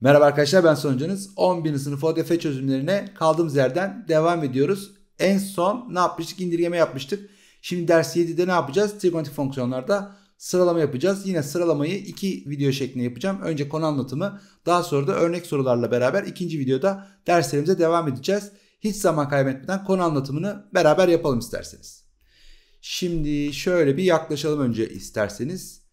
Merhaba arkadaşlar ben sonucunuz 11. sınıf ODF çözümlerine kaldığımız yerden devam ediyoruz. En son ne yapmıştık? İndirgeme yapmıştık. Şimdi ders 7'de ne yapacağız? Trigonometrik fonksiyonlarda sıralama yapacağız. Yine sıralamayı iki video şeklinde yapacağım. Önce konu anlatımı daha sonra da örnek sorularla beraber ikinci videoda derslerimize devam edeceğiz. Hiç zaman kaybetmeden konu anlatımını beraber yapalım isterseniz. Şimdi şöyle bir yaklaşalım önce isterseniz.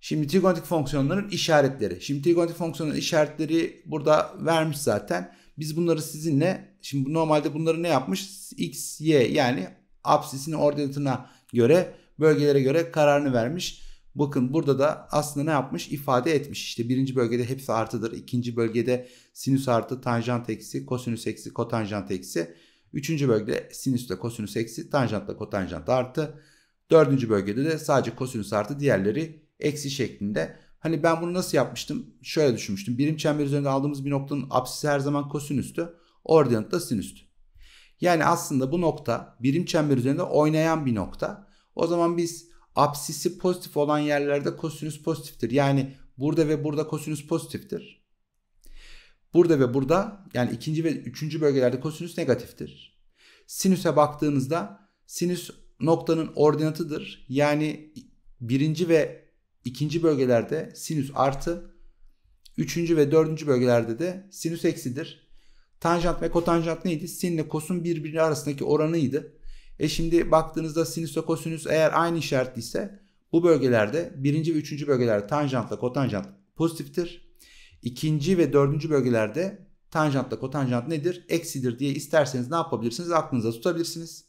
Şimdi trigonometrik fonksiyonların işaretleri. Şimdi trigonometrik fonksiyonların işaretleri burada vermiş zaten. Biz bunları sizinle şimdi normalde bunları ne yapmış? X, Y yani absisin ordinatına göre bölgelere göre kararını vermiş. Bakın burada da aslında ne yapmış? İfade etmiş. İşte birinci bölgede hepsi artıdır. İkinci bölgede sinüs artı, tanjant eksi, kosinüs eksi, kotanjant eksi. Üçüncü bölgede sinüsle kosinüs eksi, tanjantla kotanjant artı. Dördüncü bölgede de sadece kosinüs artı diğerleri eksi şeklinde. Hani ben bunu nasıl yapmıştım? Şöyle düşünmüştüm. Birim çember üzerinde aldığımız bir noktanın apsisi her zaman kosinüstü. Ordinat da sinüstü. Yani aslında bu nokta birim çember üzerinde oynayan bir nokta. O zaman biz apsisi pozitif olan yerlerde kosinüs pozitiftir. Yani burada ve burada kosinüs pozitiftir. Burada ve burada yani ikinci ve üçüncü bölgelerde kosinüs negatiftir. Sinüse baktığınızda sinüs noktanın ordinatıdır. Yani birinci ve İkinci bölgelerde sinüs artı, üçüncü ve dördüncü bölgelerde de sinüs eksidir. Tanjant ve kotanjant neydi? Sin ile kosun birbiri arasındaki oranıydı. E şimdi baktığınızda sinüs ve kosinüs eğer aynı işaretliyse bu bölgelerde birinci ve üçüncü bölgelerde tanjantla kotanjant pozitiftir. İkinci ve dördüncü bölgelerde tanjantla kotanjant nedir? Eksidir diye isterseniz ne yapabilirsiniz? Aklınıza tutabilirsiniz.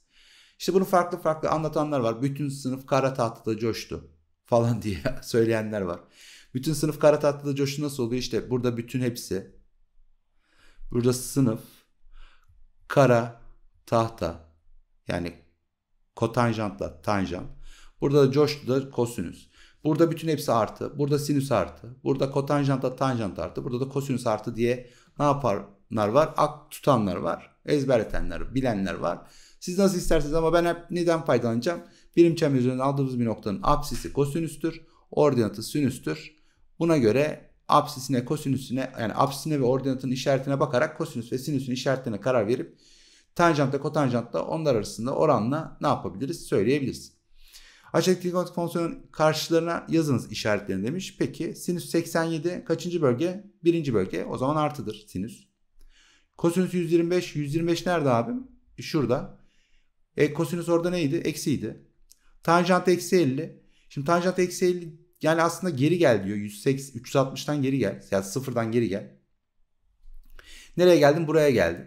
İşte bunu farklı farklı anlatanlar var. Bütün sınıf kara tahtada coştu falan diye söyleyenler var. Bütün sınıf kara tatlıda coşu nasıl oluyor? İşte burada bütün hepsi. Burada sınıf kara tahta yani kotanjantla tanjant. Burada da coştu da kosinüs. Burada bütün hepsi artı. Burada sinüs artı. Burada kotanjantla tanjant artı. Burada da kosinüs artı diye ne yapanlar var? Ak tutanlar var. Ezberletenler, bilenler var. Siz nasıl isterseniz ama ben hep neden faydalanacağım? Birim çember üzerinde aldığımız bir noktanın apsisi kosinüstür. Ordinatı sinüstür. Buna göre apsisine, kosinüsüne yani apsisine ve ordinatın işaretine bakarak kosinüs ve sinüsün işaretlerine karar verip tanjantla kotanjantla onlar arasında oranla ne yapabiliriz söyleyebiliriz. Aşağıdaki fonksiyonun karşılarına yazınız işaretlerini demiş. Peki sinüs 87 kaçıncı bölge? Birinci bölge. O zaman artıdır sinüs. Kosinüs 125. 125 nerede abim? Şurada. E, kosinüs orada neydi? Eksiydi. Tanjant eksi 50. Şimdi tanjant eksi 50 yani aslında geri gel diyor. 108, 360'dan geri gel. Yani sıfırdan geri gel. Nereye geldim? Buraya geldim.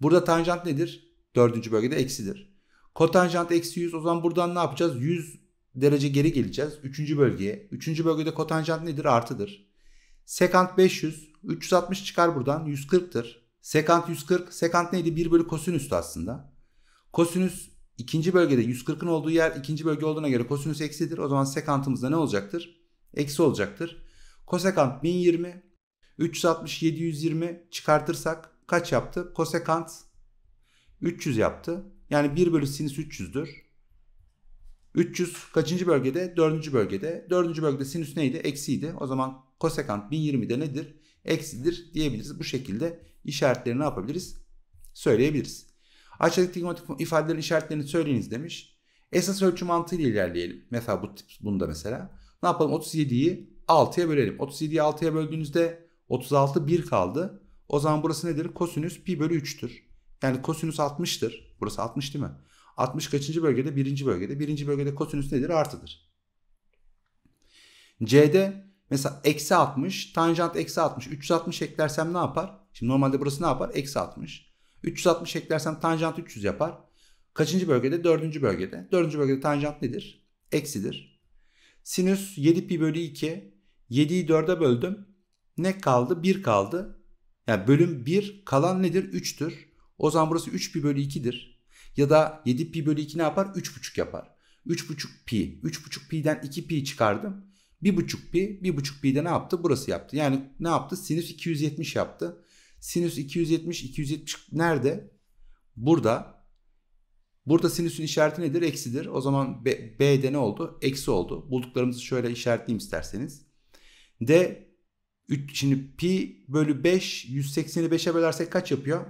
Burada tanjant nedir? Dördüncü bölgede eksidir. Kotanjant eksi 100 o zaman buradan ne yapacağız? 100 derece geri geleceğiz. Üçüncü bölgeye. Üçüncü bölgede kotanjant nedir? Artıdır. Sekant 500. 360 çıkar buradan. 140'tır. Sekant 140. Sekant neydi? 1 bölü kosinüstü aslında. Kosinüs İkinci bölgede 140'ın olduğu yer ikinci bölge olduğuna göre kosinüs eksidir. O zaman sekantımız da ne olacaktır? Eksi olacaktır. Kosekant 1020. 360 720 çıkartırsak kaç yaptı? Kosekant 300 yaptı. Yani 1 bölü sinüs 300'dür. 300 kaçıncı bölgede? Dördüncü bölgede. Dördüncü bölgede sinüs neydi? Eksiydi. O zaman kosekant 1020'de nedir? Eksidir diyebiliriz. Bu şekilde işaretleri ne yapabiliriz? Söyleyebiliriz. Aşağıdaki ifadelerin işaretlerini söyleyiniz demiş. Esas ölçü mantığıyla ilerleyelim. Mesela bu tip bunda mesela. Ne yapalım? 37'yi 6'ya bölelim. 37'yi 6'ya böldüğünüzde 36 1 kaldı. O zaman burası nedir? Kosinüs pi bölü 3'tür. Yani kosinüs 60'tır. Burası 60 değil mi? 60 kaçıncı bölgede? Birinci bölgede. Birinci bölgede kosinüs nedir? Artıdır. C'de mesela eksi 60, tanjant eksi 60, 360 eklersem ne yapar? Şimdi normalde burası ne yapar? Eksi 60. 360 eklersen tanjant 300 yapar. Kaçıncı bölgede? Dördüncü bölgede. Dördüncü bölgede tanjant nedir? Eksidir. Sinüs 7 pi bölü 2. 7'yi 4'e böldüm. Ne kaldı? 1 kaldı. Yani bölüm 1 kalan nedir? 3'tür. O zaman burası 3 pi bölü 2'dir. Ya da 7 pi bölü 2 ne yapar? 3,5 yapar. 3,5 pi. 3,5 pi'den 2 pi çıkardım. 1,5 pi. 1,5 pi de ne yaptı? Burası yaptı. Yani ne yaptı? Sinüs 270 yaptı. Sinüs 270, 270 nerede? Burada. Burada sinüsün işareti nedir? Eksidir. O zaman B, B'de ne oldu? Eksi oldu. Bulduklarımızı şöyle işaretleyeyim isterseniz. D 3, şimdi pi bölü 5 180'i 5'e bölersek kaç yapıyor?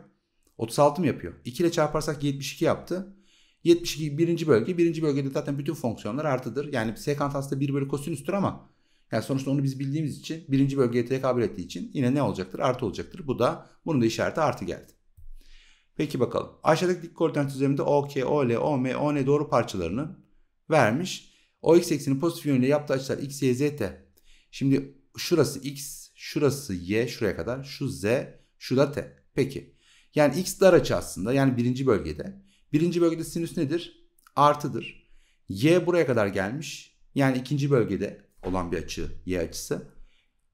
36 mı yapıyor? 2 ile çarparsak 72 yaptı. 72 birinci bölge. Birinci bölgede zaten bütün fonksiyonlar artıdır. Yani sekant aslında 1 bölü kosinüstür ama yani sonuçta onu biz bildiğimiz için birinci bölgeye tekabül ettiği için yine ne olacaktır? Artı olacaktır. Bu da bunun da işareti artı geldi. Peki bakalım. Aşağıdaki dik koordinat üzerinde OK, OL, OM, ON doğru parçalarını vermiş. O x eksenin pozitif yönüyle yaptığı açılar x, y, z, t. Şimdi şurası x, şurası y şuraya kadar. Şu z, şu da t. Peki. Yani x dar açı aslında. Yani birinci bölgede. Birinci bölgede sinüs nedir? Artıdır. Y buraya kadar gelmiş. Yani ikinci bölgede olan bir açı y açısı.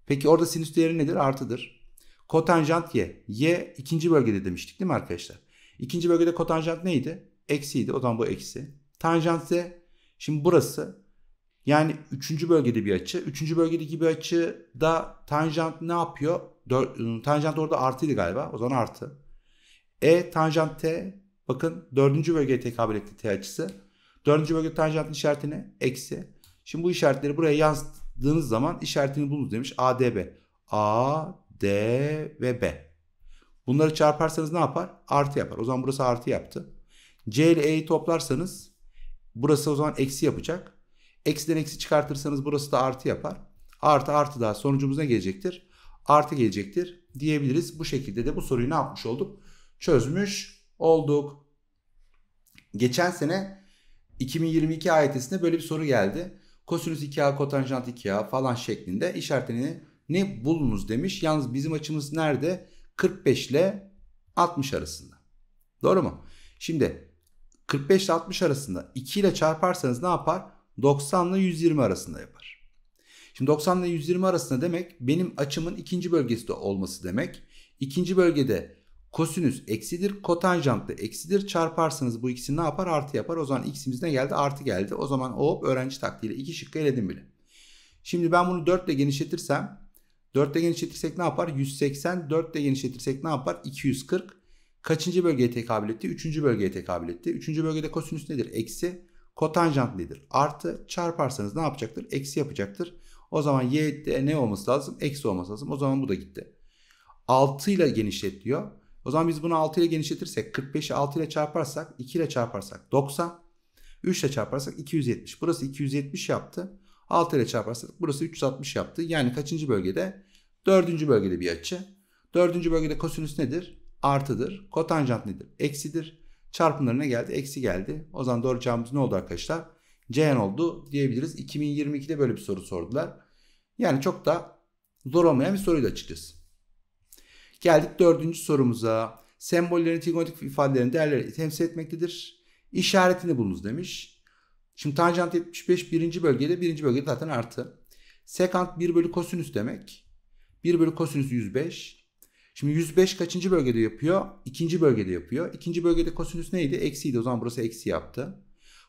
Peki orada sinüs değeri nedir? Artıdır. Kotanjant y. Y ikinci bölgede demiştik değil mi arkadaşlar? İkinci bölgede kotanjant neydi? Eksiydi. O zaman bu eksi. Tanjant z. Şimdi burası yani üçüncü bölgede bir açı. Üçüncü bölgedeki bir açıda tanjant ne yapıyor? Dör, ıı, tanjant orada artıydı galiba. O zaman artı. E tanjant t. Bakın dördüncü bölgeye tekabül etti t açısı. Dördüncü bölge tanjantın işareti ne? Eksi. Şimdi bu işaretleri buraya yazdığınız zaman işaretini bulunuz demiş. A, D, B. A, D ve B. Bunları çarparsanız ne yapar? Artı yapar. O zaman burası artı yaptı. C ile E'yi toplarsanız burası o zaman eksi yapacak. Eksiden eksi çıkartırsanız burası da artı yapar. Artı artı daha sonucumuz ne gelecektir? Artı gelecektir diyebiliriz. Bu şekilde de bu soruyu ne yapmış olduk? Çözmüş olduk. Geçen sene 2022 AYT'sinde böyle bir soru geldi kosinüs 2A kotanjant 2A falan şeklinde işaretini ne bulunuz demiş. Yalnız bizim açımız nerede? 45 ile 60 arasında. Doğru mu? Şimdi 45 ile 60 arasında 2 ile çarparsanız ne yapar? 90 ile 120 arasında yapar. Şimdi 90 ile 120 arasında demek benim açımın ikinci bölgesi de olması demek. İkinci bölgede Kosinüs eksidir. Kotanjant da eksidir. Çarparsanız bu ikisi ne yapar? Artı yapar. O zaman x'imiz ne geldi? Artı geldi. O zaman hop öğrenci taktiğiyle iki şıkkı eledim bile. Şimdi ben bunu 4 ile genişletirsem 4 ile genişletirsek ne yapar? 180. 4 ile genişletirsek ne yapar? 240. Kaçıncı bölgeye tekabül etti? Üçüncü bölgeye tekabül etti. Üçüncü bölgede kosinüs nedir? Eksi. Kotanjant nedir? Artı. Çarparsanız ne yapacaktır? Eksi yapacaktır. O zaman y de ne olması lazım? Eksi olması lazım. O zaman bu da gitti. 6 ile genişletiyor. O zaman biz bunu 6 ile genişletirsek 45'i 6 ile çarparsak 2 ile çarparsak 90. 3 ile çarparsak 270. Burası 270 yaptı. 6 ile çarparsak burası 360 yaptı. Yani kaçıncı bölgede? Dördüncü bölgede bir açı. Dördüncü bölgede kosinüs nedir? Artıdır. Kotanjant nedir? Eksidir. Çarpımlarına geldi? Eksi geldi. O zaman doğru cevabımız ne oldu arkadaşlar? Cn oldu diyebiliriz. 2022'de böyle bir soru sordular. Yani çok da zor olmayan bir soruyla açıkçası. Geldik dördüncü sorumuza. Sembollerin trigonometrik ifadelerin değerleri temsil etmektedir. İşaretini bulunuz demiş. Şimdi tanjant 75 birinci bölgede birinci bölgede zaten artı. Sekant 1 bölü kosinüs demek. 1 bölü kosinüs 105. Şimdi 105 kaçıncı bölgede yapıyor? İkinci bölgede yapıyor. İkinci bölgede kosinüs neydi? Eksiydi. O zaman burası eksi yaptı.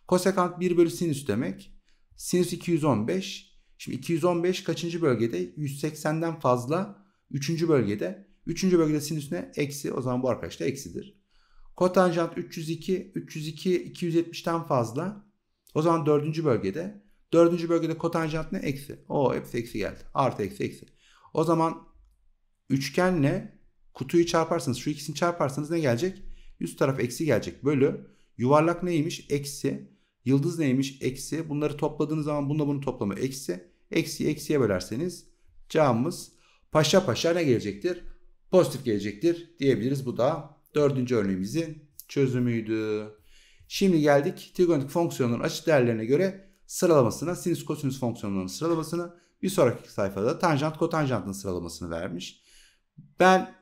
Kosekant 1 bölü sinüs demek. Sinüs 215. Şimdi 215 kaçıncı bölgede? 180'den fazla. Üçüncü bölgede. Üçüncü bölgede sinüsüne eksi. O zaman bu arkadaş da eksidir. Kotanjant 302. 302 270'ten fazla. O zaman dördüncü bölgede. Dördüncü bölgede kotanjant ne? Eksi. O hepsi eksi geldi. Artı eksi eksi. O zaman üçgenle kutuyu çarparsanız şu ikisini çarparsanız ne gelecek? Üst taraf eksi gelecek. Bölü yuvarlak neymiş? Eksi. Yıldız neymiş? Eksi. Bunları topladığınız zaman bununla bunu toplamı eksi. Eksi eksiye bölerseniz cevabımız paşa paşa ne gelecektir? pozitif gelecektir diyebiliriz. Bu da dördüncü örneğimizin çözümüydü. Şimdi geldik trigonometrik fonksiyonların açı değerlerine göre sıralamasına, sinüs kosinüs fonksiyonlarının sıralamasına, bir sonraki sayfada tanjant kotanjantın sıralamasını vermiş. Ben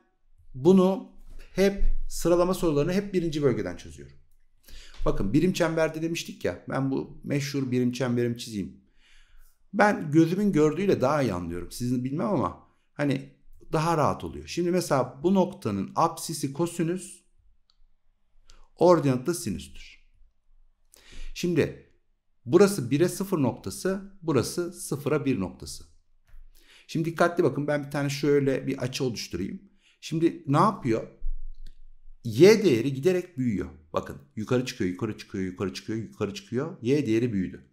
bunu hep sıralama sorularını hep birinci bölgeden çözüyorum. Bakın birim çemberde demiştik ya ben bu meşhur birim çemberimi çizeyim. Ben gözümün gördüğüyle daha iyi anlıyorum. Sizin bilmem ama hani daha rahat oluyor. Şimdi mesela bu noktanın apsisi kosinüs ordinat da sinüstür. Şimdi burası 1'e 0 noktası, burası 0'a 1 noktası. Şimdi dikkatli bakın ben bir tane şöyle bir açı oluşturayım. Şimdi ne yapıyor? Y değeri giderek büyüyor. Bakın yukarı çıkıyor, yukarı çıkıyor, yukarı çıkıyor, yukarı çıkıyor. Y değeri büyüdü.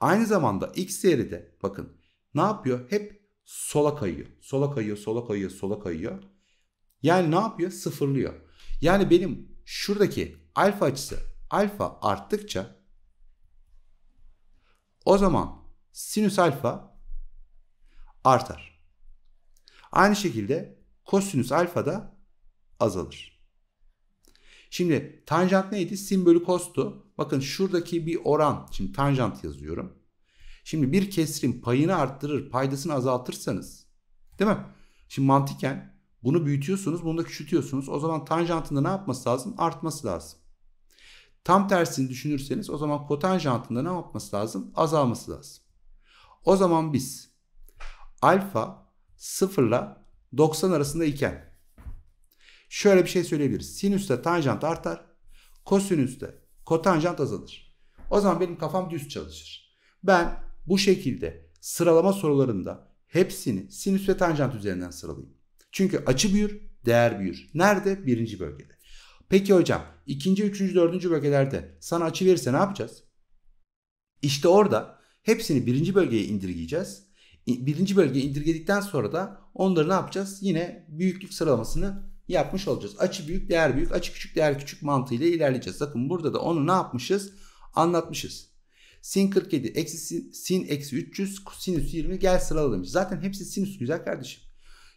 Aynı zamanda X değeri de bakın ne yapıyor? Hep sola kayıyor. Sola kayıyor, sola kayıyor, sola kayıyor. Yani ne yapıyor? Sıfırlıyor. Yani benim şuradaki alfa açısı alfa arttıkça o zaman sinüs alfa artar. Aynı şekilde kosinüs alfa da azalır. Şimdi tanjant neydi? Sin bölü kostu. Bakın şuradaki bir oran. Şimdi tanjant yazıyorum. Şimdi bir kesrin payını arttırır, paydasını azaltırsanız değil mi? Şimdi mantıken bunu büyütüyorsunuz, bunu da küçültüyorsunuz. O zaman tanjantında ne yapması lazım? Artması lazım. Tam tersini düşünürseniz o zaman kotanjantında ne yapması lazım? Azalması lazım. O zaman biz alfa 0 ile 90 arasında iken şöyle bir şey söyleyebiliriz. Sinüste tanjant artar, kosinüste kotanjant azalır. O zaman benim kafam düz çalışır. Ben bu şekilde sıralama sorularında hepsini sinüs ve tanjant üzerinden sıralayayım. Çünkü açı büyür, değer büyür. Nerede? Birinci bölgede. Peki hocam ikinci, üçüncü, dördüncü bölgelerde sana açı verirse ne yapacağız? İşte orada hepsini birinci bölgeye indirgeyeceğiz. Birinci bölgeye indirgedikten sonra da onları ne yapacağız? Yine büyüklük sıralamasını yapmış olacağız. Açı büyük, değer büyük, açı küçük, değer küçük mantığıyla ilerleyeceğiz. Bakın burada da onu ne yapmışız? Anlatmışız. Sin 47 eksi sin eksi 300 sinüs 20 gel sırala Zaten hepsi sinüs güzel kardeşim.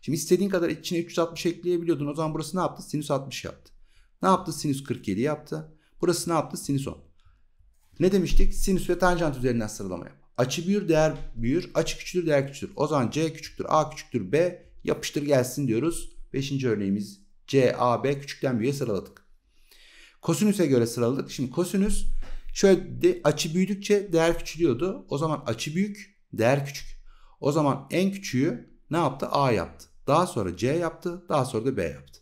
Şimdi istediğin kadar içine 360 ekleyebiliyordun. O zaman burası ne yaptı? Sinüs 60 yaptı. Ne yaptı? Sinüs 47 yaptı. Burası ne yaptı? Sinüs 10. Ne demiştik? Sinüs ve tanjant üzerinden sıralama yap. Açı büyür, değer büyür. Açı küçülür, değer küçülür. O zaman C küçüktür, A küçüktür, B yapıştır gelsin diyoruz. Beşinci örneğimiz C, A, B küçükten büyüğe sıraladık. Kosinüse göre sıraladık. Şimdi kosinüs Şöyle de, açı büyüdükçe değer küçülüyordu. O zaman açı büyük, değer küçük. O zaman en küçüğü ne yaptı? A yaptı. Daha sonra C yaptı. Daha sonra da B yaptı.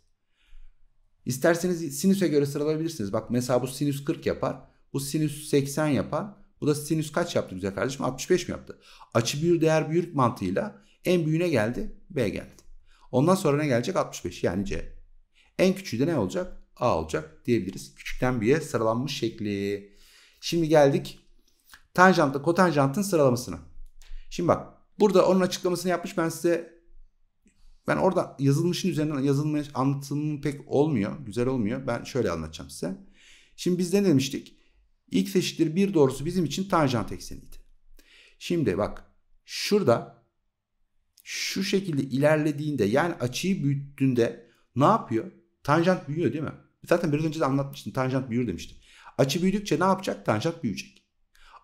İsterseniz sinüse göre sıralayabilirsiniz. Bak mesela bu sinüs 40 yapar. Bu sinüs 80 yapar. Bu da sinüs kaç yaptı güzel kardeşim? 65 mi yaptı? Açı büyür değer büyür mantığıyla en büyüğüne geldi. B geldi. Ondan sonra ne gelecek? 65 yani C. En küçüğü de ne olacak? A olacak diyebiliriz. Küçükten büyüğe sıralanmış şekli. Şimdi geldik tanjantla kotanjantın sıralamasına. Şimdi bak burada onun açıklamasını yapmış ben size ben orada yazılmışın üzerinden yazılmış anlatımın pek olmuyor. Güzel olmuyor. Ben şöyle anlatacağım size. Şimdi biz ne demiştik? X eşittir 1 doğrusu bizim için tanjant ekseniydi. Şimdi bak şurada şu şekilde ilerlediğinde yani açıyı büyüttüğünde ne yapıyor? Tanjant büyüyor değil mi? Zaten biraz önce de anlatmıştım. Tanjant büyür demiştim. Açı büyüdükçe ne yapacak? Tanjant büyüyecek.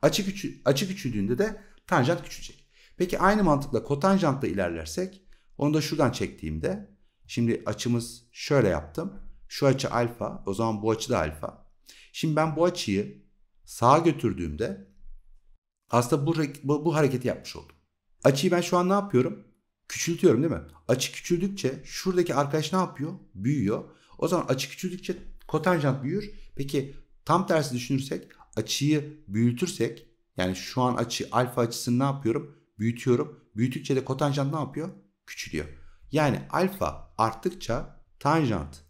Açı, küçü, açı küçüldüğünde de tanjant küçülecek. Peki aynı mantıkla kotanjantla ilerlersek onu da şuradan çektiğimde şimdi açımız şöyle yaptım. Şu açı alfa o zaman bu açı da alfa. Şimdi ben bu açıyı sağa götürdüğümde aslında bu, bu, bu hareketi yapmış oldum. Açıyı ben şu an ne yapıyorum? Küçültüyorum değil mi? Açı küçüldükçe şuradaki arkadaş ne yapıyor? Büyüyor. O zaman açı küçüldükçe kotanjant büyür. Peki Tam tersi düşünürsek açıyı büyütürsek yani şu an açı alfa açısını ne yapıyorum? Büyütüyorum. Büyütükçe de kotanjant ne yapıyor? Küçülüyor. Yani alfa arttıkça tanjant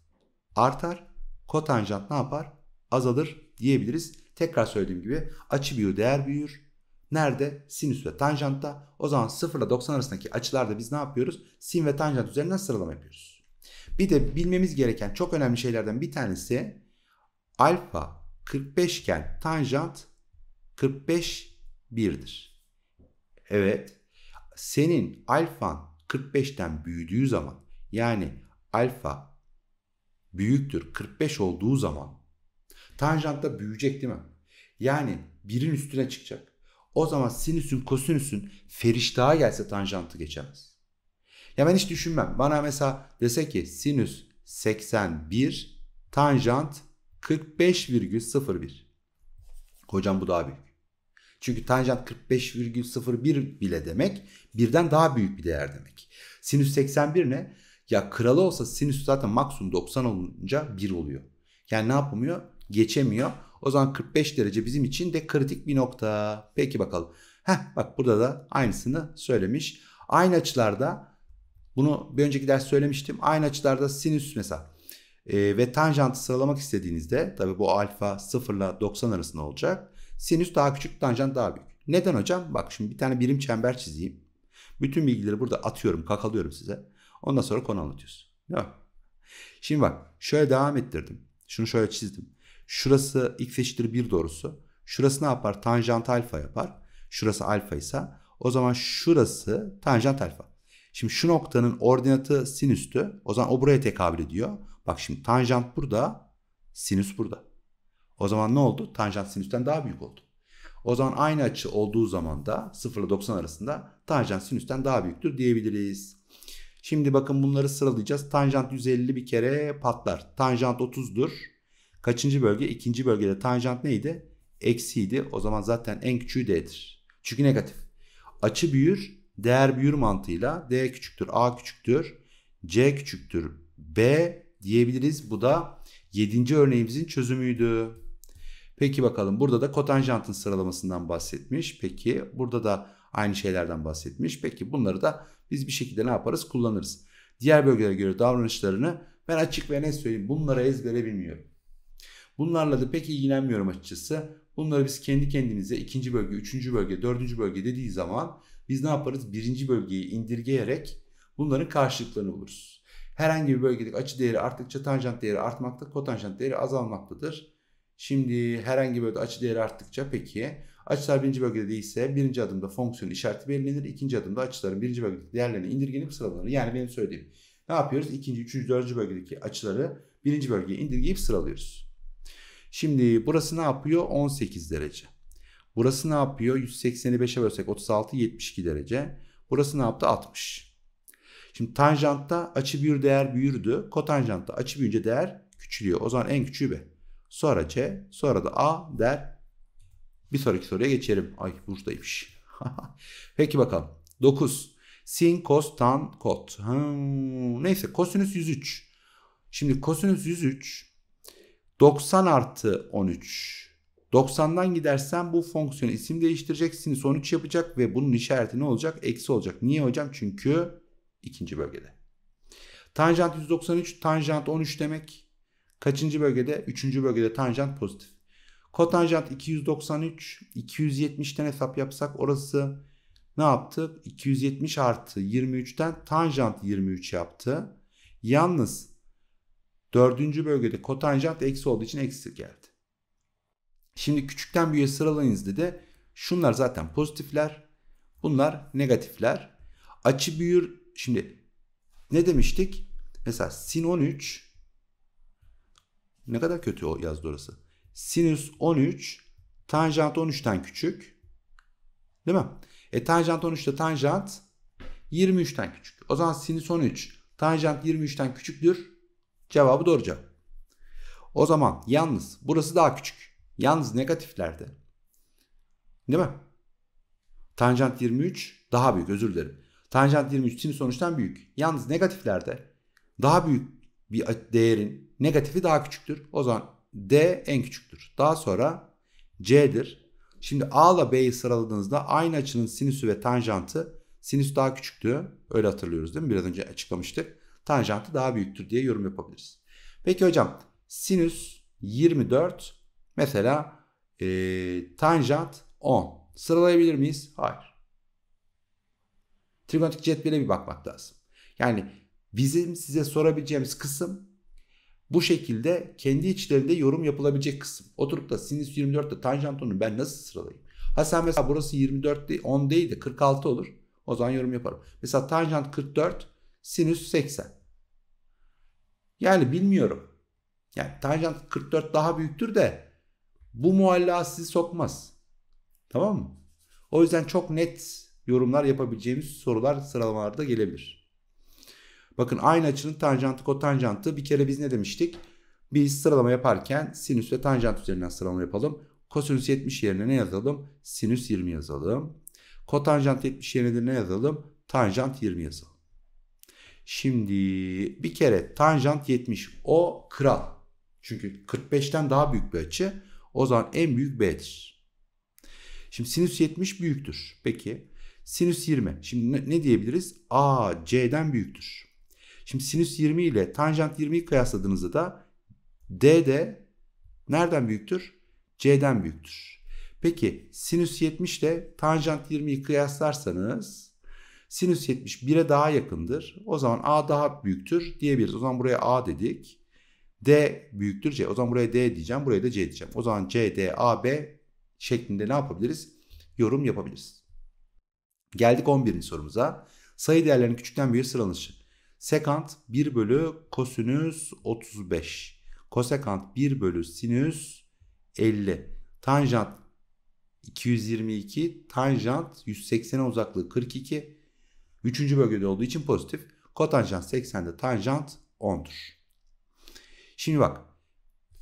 artar. Kotanjant ne yapar? Azalır diyebiliriz. Tekrar söylediğim gibi açı büyür değer büyür. Nerede? Sinüs ve tanjantta. O zaman 0 ile 90 arasındaki açılarda biz ne yapıyoruz? Sin ve tanjant üzerinden sıralama yapıyoruz. Bir de bilmemiz gereken çok önemli şeylerden bir tanesi alfa 45 iken tanjant 45 1'dir. Evet. Senin alfan 45'ten büyüdüğü zaman yani alfa büyüktür 45 olduğu zaman tanjant da büyüyecek değil mi? Yani birin üstüne çıkacak. O zaman sinüsün kosinüsün feriştaha gelse tanjantı geçemez. Ya ben hiç düşünmem. Bana mesela dese ki sinüs 81 tanjant 45,01. Hocam bu daha büyük. Çünkü tanjant 45,01 bile demek birden daha büyük bir değer demek. Sinüs 81 ne? Ya kralı olsa sinüs zaten maksimum 90 olunca 1 oluyor. Yani ne yapamıyor? Geçemiyor. O zaman 45 derece bizim için de kritik bir nokta. Peki bakalım. Heh bak burada da aynısını söylemiş. Aynı açılarda bunu bir önceki ders söylemiştim. Aynı açılarda sinüs mesela e, ve tanjantı sıralamak istediğinizde tabi bu alfa 0 ile 90 arasında olacak. Sinüs daha küçük tanjant daha büyük. Neden hocam? Bak şimdi bir tane birim çember çizeyim. Bütün bilgileri burada atıyorum kakalıyorum size. Ondan sonra konu anlatıyoruz. Değil mi? Şimdi bak şöyle devam ettirdim. Şunu şöyle çizdim. Şurası ilk eşittir bir doğrusu. Şurası ne yapar? Tanjant alfa yapar. Şurası alfa ise o zaman şurası tanjant alfa. Şimdi şu noktanın ordinatı sinüstü. O zaman o buraya tekabül ediyor. Bak şimdi tanjant burada, sinüs burada. O zaman ne oldu? Tanjant sinüsten daha büyük oldu. O zaman aynı açı olduğu zaman da 0 ile 90 arasında tanjant sinüsten daha büyüktür diyebiliriz. Şimdi bakın bunları sıralayacağız. Tanjant 150 bir kere patlar. Tanjant 30'dur. Kaçıncı bölge? İkinci bölgede tanjant neydi? Eksiydi. O zaman zaten en küçüğü D'dir. Çünkü negatif. Açı büyür. Değer büyür mantığıyla D küçüktür. A küçüktür. C küçüktür. B diyebiliriz. Bu da 7. örneğimizin çözümüydü. Peki bakalım burada da kotanjantın sıralamasından bahsetmiş. Peki burada da aynı şeylerden bahsetmiş. Peki bunları da biz bir şekilde ne yaparız? Kullanırız. Diğer bölgelere göre davranışlarını ben açık ve net söyleyeyim. bunlara ezbere bilmiyorum. Bunlarla da pek ilgilenmiyorum açıkçası. Bunları biz kendi kendimize ikinci bölge, üçüncü bölge, dördüncü bölge dediği zaman biz ne yaparız? Birinci bölgeyi indirgeyerek bunların karşılıklarını buluruz. Herhangi bir bölgedeki açı değeri arttıkça tanjant değeri artmakta, kotanjant değeri azalmaktadır. Şimdi herhangi bir bölgede açı değeri arttıkça peki açılar birinci bölgede değilse birinci adımda fonksiyon işareti belirlenir. ikinci adımda açıların birinci bölgedeki değerlerini indirgenip sıralanır. Yani benim söylediğim ne yapıyoruz? İkinci, üçüncü, dördüncü bölgedeki açıları birinci bölgeye indirgeyip sıralıyoruz. Şimdi burası ne yapıyor? 18 derece. Burası ne yapıyor? 185'e bölsek 36, 72 derece. Burası ne yaptı? 60. Şimdi tanjantta açı büyür değer büyürdü. Kotanjantta açı büyünce değer küçülüyor. O zaman en küçüğü B. Sonra C, sonra da A der. Bir sonraki soruya geçelim. Ay buradaymış. Peki bakalım. 9. Sin, kos, tan, kot. neyse kosinüs 103. Şimdi kosinüs 103 90 artı 13. 90'dan gidersen bu fonksiyon isim değiştirecek. Sinüs 13 yapacak ve bunun işareti ne olacak? Eksi olacak. Niye hocam? Çünkü İkinci bölgede. Tanjant 193, tanjant 13 demek. Kaçıncı bölgede? Üçüncü bölgede tanjant pozitif. Kotanjant 293, 270'ten hesap yapsak orası ne yaptı? 270 artı 23'ten tanjant 23 yaptı. Yalnız dördüncü bölgede kotanjant eksi olduğu için eksi geldi. Şimdi küçükten büyüğe sıralayınız dedi. Şunlar zaten pozitifler. Bunlar negatifler. Açı büyür Şimdi ne demiştik? Mesela sin 13 ne kadar kötü o yazdı orası. Sinüs 13 tanjant 13'ten küçük. Değil mi? E tanjant 13'te tanjant 23'ten küçük. O zaman sinüs 13 tanjant 23'ten küçüktür. Cevabı doğru cevap. O zaman yalnız burası daha küçük. Yalnız negatiflerde. Değil mi? Tanjant 23 daha büyük özür dilerim. Tanjant 23 sinüs sonuçtan büyük. Yalnız negatiflerde daha büyük bir değerin negatifi daha küçüktür. O zaman D en küçüktür. Daha sonra C'dir. Şimdi A ile B'yi sıraladığınızda aynı açının sinüsü ve tanjantı sinüs daha küçüktü. Öyle hatırlıyoruz değil mi? Biraz önce açıklamıştık. Tanjantı daha büyüktür diye yorum yapabiliriz. Peki hocam sinüs 24 mesela e, tanjant 10 sıralayabilir miyiz? Hayır trigonometrik cetvele bir bakmak lazım. Yani bizim size sorabileceğimiz kısım bu şekilde kendi içlerinde yorum yapılabilecek kısım. Oturup da sinüs 24'te tanjant onu ben nasıl sıralayayım? Ha sen mesela burası 24 değil, 10 değil de 46 olur. O zaman yorum yaparım. Mesela tanjant 44, sinüs 80. Yani bilmiyorum. Yani tanjant 44 daha büyüktür de bu mualla sizi sokmaz. Tamam mı? O yüzden çok net yorumlar yapabileceğimiz sorular sıralamalarda gelebilir. Bakın aynı açının tanjantı kotanjantı bir kere biz ne demiştik? Biz sıralama yaparken sinüs ve tanjant üzerinden sıralama yapalım. Kosinüs 70 yerine ne yazalım? Sinüs 20 yazalım. Kotanjant 70 yerine ne yazalım? Tanjant 20 yazalım. Şimdi bir kere tanjant 70 o kral. Çünkü 45'ten daha büyük bir açı. O zaman en büyük B'dir. Şimdi sinüs 70 büyüktür. Peki Sinüs 20. Şimdi ne, diyebiliriz? A C'den büyüktür. Şimdi sinüs 20 ile tanjant 20'yi kıyasladığınızda da D de nereden büyüktür? C'den büyüktür. Peki sinüs 70 ile tanjant 20'yi kıyaslarsanız sinüs 70 1'e daha yakındır. O zaman A daha büyüktür diyebiliriz. O zaman buraya A dedik. D büyüktür C. O zaman buraya D diyeceğim. Buraya da C diyeceğim. O zaman C, D, A, B şeklinde ne yapabiliriz? Yorum yapabiliriz. Geldik 11. sorumuza. Sayı değerlerinin küçükten büyüğe sıralanışı. Sekant 1 bölü kosinüs 35. Kosekant 1 bölü sinüs 50. Tanjant 222. Tanjant 180'e uzaklığı 42. Üçüncü bölgede olduğu için pozitif. Kotanjant 80'de tanjant 10'dur. Şimdi bak.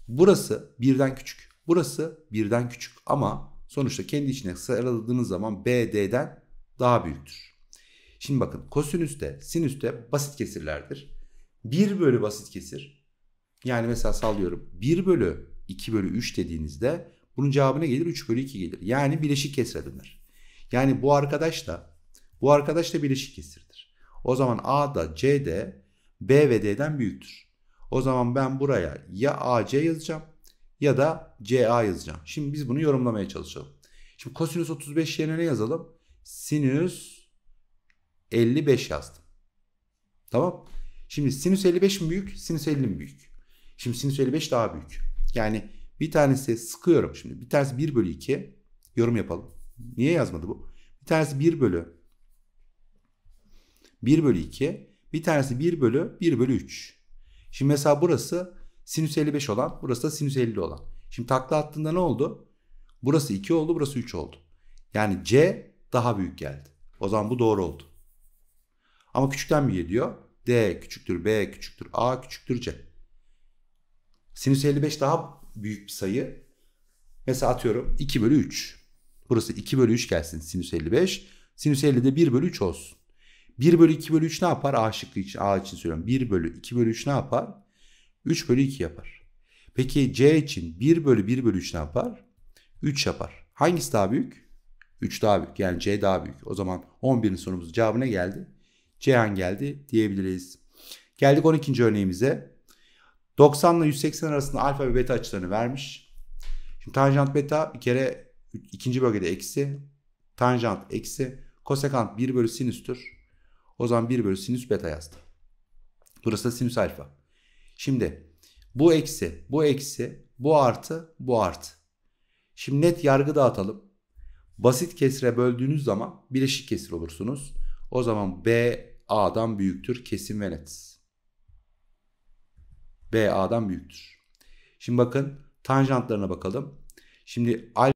Burası birden küçük. Burası birden küçük ama sonuçta kendi içine sıraladığınız zaman BD'den daha büyüktür. Şimdi bakın kosinüs de sinüs de basit kesirlerdir. 1 bölü basit kesir. Yani mesela sallıyorum 1 bölü 2 bölü 3 dediğinizde bunun cevabına gelir 3 bölü 2 gelir. Yani bileşik kesire döner. Yani bu arkadaş da bu arkadaş da bileşik kesirdir. O zaman A da C de B ve D'den büyüktür. O zaman ben buraya ya AC yazacağım ya da CA yazacağım. Şimdi biz bunu yorumlamaya çalışalım. Şimdi kosinüs 35 yerine ne yazalım? sinüs 55 yazdım. Tamam. Şimdi sinüs 55 mi büyük? Sinüs 50 mi büyük? Şimdi sinüs 55 daha büyük. Yani bir tanesi sıkıyorum şimdi. Bir tanesi 1 bölü 2. Yorum yapalım. Niye yazmadı bu? Bir tanesi 1 bölü 1 bölü 2. Bir tanesi 1 bölü 1 bölü 3. Şimdi mesela burası sinüs 55 olan. Burası da sinüs 50 olan. Şimdi takla attığında ne oldu? Burası 2 oldu. Burası 3 oldu. Yani C daha büyük geldi. O zaman bu doğru oldu. Ama küçükten bir geliyor. D küçüktür B küçüktür A küçüktür C. Sinüs 55 daha büyük bir sayı. Mesela atıyorum 2 bölü 3. Burası 2 bölü 3 gelsin sinüs 55. Sinüs 50 de 1 bölü 3 olsun. 1 bölü 2 bölü 3 ne yapar? A şıkkı için, A için söylüyorum. 1 bölü 2 bölü 3 ne yapar? 3 bölü 2 yapar. Peki C için 1 bölü 1 bölü 3 ne yapar? 3 yapar. Hangisi daha büyük? 3 daha büyük yani C daha büyük. O zaman 11'in sorumuzun cevabı ne geldi? Ceyhan geldi diyebiliriz. Geldik 12. örneğimize. 90 ile 180 arasında alfa ve beta açılarını vermiş. Şimdi tanjant beta bir kere ikinci bölgede eksi. Tanjant eksi. Kosekant 1 bölü sinüstür. O zaman 1 bölü sinüs beta yazdı. Burası da sinüs alfa. Şimdi bu eksi, bu eksi, bu artı, bu artı. Şimdi net yargı dağıtalım. Basit kesre böldüğünüz zaman bileşik kesir olursunuz. O zaman B A'dan büyüktür kesin ve net. B A'dan büyüktür. Şimdi bakın tanjantlarına bakalım. Şimdi al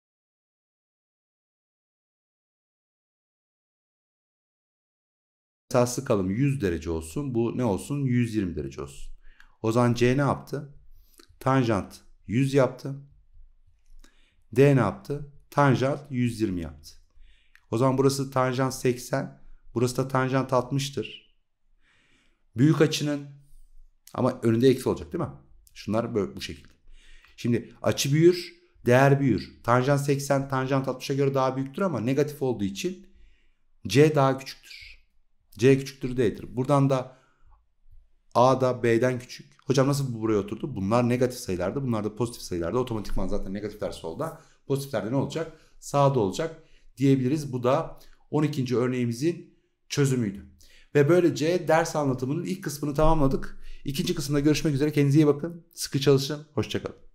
esaslı kalım 100 derece olsun. Bu ne olsun? 120 derece olsun. O zaman C ne yaptı? Tanjant 100 yaptı. D ne yaptı? Tanjant 120 yaptı. O zaman burası tanjant 80. Burası da tanjant 60'tır. Büyük açının ama önünde eksi olacak değil mi? Şunlar böyle bu şekilde. Şimdi açı büyür, değer büyür. Tanjant 80 tanjant 60'a göre daha büyüktür ama negatif olduğu için C daha küçüktür. C küçüktür D'dir. Buradan da A da B'den küçük. Hocam nasıl bu buraya oturdu? Bunlar negatif sayılarda, bunlar da pozitif sayılarda. Otomatikman zaten negatifler solda, Pozitiflerde ne olacak? Sağda olacak diyebiliriz. Bu da 12. örneğimizin çözümüydü. Ve böylece ders anlatımının ilk kısmını tamamladık. İkinci kısımda görüşmek üzere. Kendinize iyi bakın. Sıkı çalışın. Hoşçakalın.